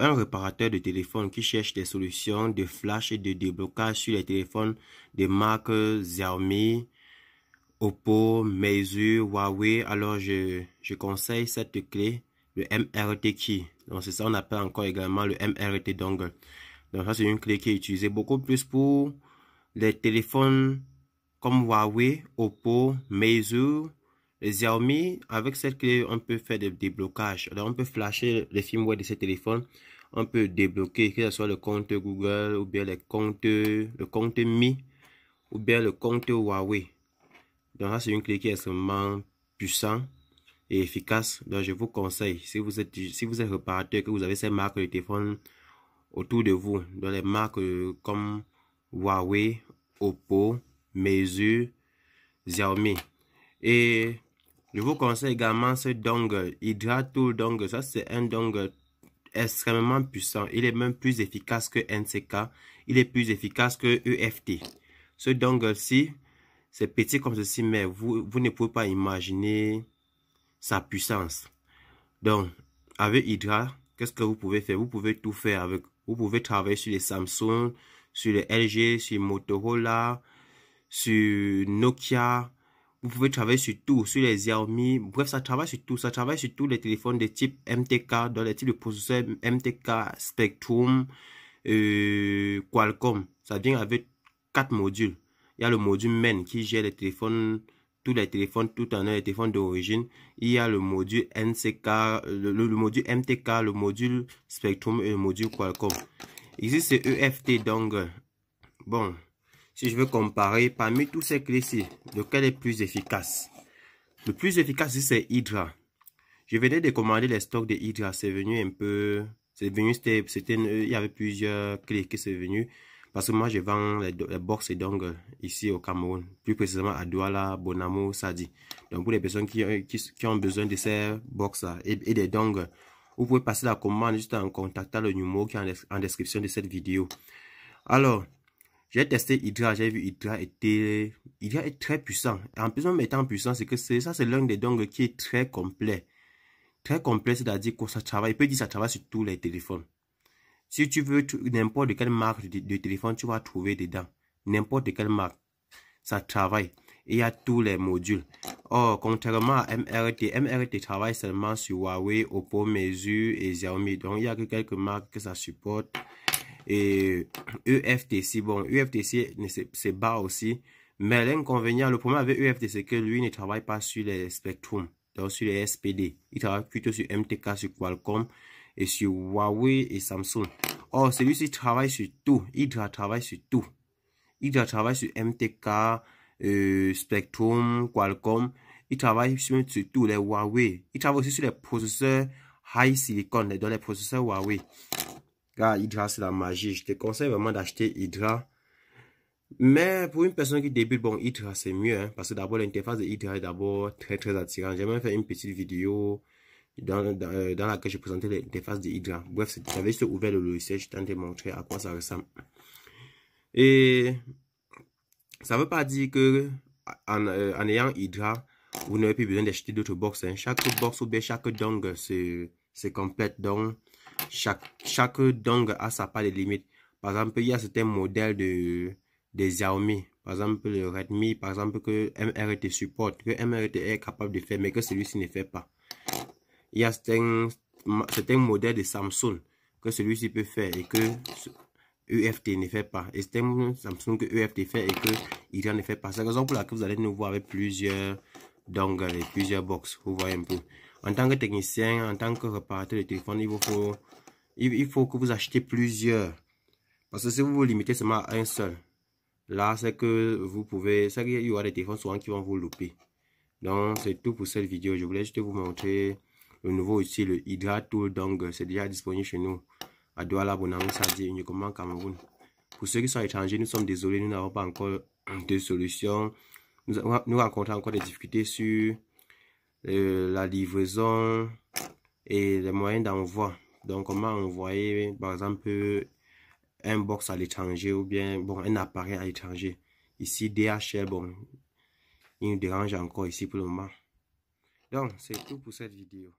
un réparateur de téléphone qui cherche des solutions de flash et de déblocage sur les téléphones des marques Xiaomi, Oppo, Meizu, Huawei, alors je, je conseille cette clé, le MRT Key. Donc c'est ça, on appelle encore également le MRT Dongle. Donc ça c'est une clé qui est utilisée beaucoup plus pour les téléphones comme Huawei, Oppo, Meizu, Xiaomi, avec cette clé, on peut faire des déblocages. Alors, on peut flasher les firmware de ce téléphones. On peut débloquer, que ce soit le compte Google, ou bien les comptes, le compte Mi, ou bien le compte Huawei. Donc, ça, c'est une clé qui est extrêmement puissante et efficace. Donc, je vous conseille, si vous êtes, si vous êtes réparateur que vous avez ces marques de téléphone autour de vous, dans les marques comme Huawei, Oppo, Meizu, Xiaomi. Et je vous conseille également ce dongle, Hydra Tool dongle Ça, c'est un dongle extrêmement puissant. Il est même plus efficace que NCK. Il est plus efficace que EFT. Ce dongle-ci, c'est petit comme ceci, mais vous, vous ne pouvez pas imaginer sa puissance. Donc, avec Hydra, qu'est-ce que vous pouvez faire Vous pouvez tout faire avec. Vous pouvez travailler sur les Samsung, sur les LG, sur Motorola, sur Nokia, vous pouvez travailler sur tout, sur les Xiaomi. Bref, ça travaille sur tout. Ça travaille sur tous les téléphones de type MTK, dans les types de processeurs MTK, Spectrum, euh, Qualcomm. Ça vient avec quatre modules. Il y a le module main qui gère les téléphones, tous les téléphones, tout en un, les téléphones d'origine. Il y a le module NCK, le, module MTK, le module Spectrum et le module Qualcomm. il existe EFT, donc, euh, bon, si je veux comparer parmi tous ces clés-ci, lequel est plus efficace Le plus efficace, c'est Hydra. Je venais de commander les stocks de Hydra. C'est venu un peu... C'est venu, c'était... Euh, il y avait plusieurs clés qui sont venues. Parce que moi, je vends les, box et d'ongles ici au Cameroun. Plus précisément à Douala, Bonamo, Sadi. Donc, pour les personnes qui, euh, qui, ont besoin de ces box et, des dongles, vous pouvez passer la commande juste en contactant le numéro qui est en description de cette vidéo. Alors, j'ai testé Hydra, j'ai vu Hydra était, Hydra est très puissant. en plus, en mettant puissant, c'est que c'est ça, c'est l'un des dongles qui est très complet. Très complet, c'est-à-dire que ça travaille, peut dire que ça travaille sur tous les téléphones. Si tu veux n'importe quelle marque de, téléphone, tu vas trouver dedans. N'importe quelle marque. Ça travaille. Et il y a tous les modules. Or, contrairement à MRT, MRT travaille seulement sur Huawei, Oppo, mesure et Xiaomi. Donc, il y a que quelques marques que ça supporte et EFTC. Bon, EFTC c'est bas aussi, mais l'inconvénient, le problème avec EFTC, c'est que lui ne travaille pas sur les Spectrum, donc sur les SPD. Il travaille plutôt sur MTK, sur Qualcomm et sur Huawei et Samsung. Or, celui-ci travaille sur tout. Il travaille sur tout. Il travaille sur MTK, euh, Spectrum, Qualcomm. Il travaille sur, sur tout, les Huawei. Il travaille aussi sur les processeurs high silicon, dans les processeurs Huawei. Car Hydra, c'est la magie. Je te conseille vraiment d'acheter Hydra. Mais pour une personne qui débute, bon, Hydra, c'est mieux. Hein, parce que d'abord, l'interface de Hydra est d'abord très, très attirante. J'ai même fait une petite vidéo dans, dans, euh, laquelle je présentais l'interface de Hydra. Bref, j'avais juste ouvert le logiciel. Je tente de montrer à quoi ça ressemble. Et ça ne veut pas dire que euh, en, ayant Hydra, vous n'avez plus besoin d'acheter d'autres boxes hein. Chaque box ou bien chaque dongle, c'est c'est complète. Donc, chaque, chaque dong a sa part de limite. Par exemple, il y a certains modèles de, des Xiaomi. Par exemple, le Redmi, par exemple, que MRT supporte, que MRT est capable de faire, mais que celui-ci ne fait pas. Il y a certains, modèles de Samsung que celui-ci peut faire et que EFT e ne fait pas. Et c'est Samsung que EFT fait et que Iran ne fait pas. C'est la raison pour laquelle vous allez nous voir avec plusieurs dongles et plusieurs box. Vous voyez un peu en tant que technicien, en tant que réparateur de téléphone, il vous faut, il, faut que vous achetez plusieurs. Parce que si vous vous limitez seulement à un seul, là, c'est que vous pouvez, c'est qu'il y aura des téléphones souvent qui vont vous louper. Donc, c'est tout pour cette vidéo. Je voulais juste vous montrer le nouveau outil, le Hydra Tool. Donc, c'est déjà disponible chez nous à Douala, Bonamou, Sadi, uniquement Cameroun. Pour ceux qui sont étrangers, nous sommes désolés, nous n'avons pas encore de solution. Nous, nous rencontrons encore des difficultés sur la livraison et les moyens d'envoi. Donc, comment envoyer, par exemple, un box à l'étranger ou bien bon, un appareil à l'étranger. Ici, DHL, bon, il nous dérange encore ici pour le moment. Donc, c'est tout pour cette vidéo.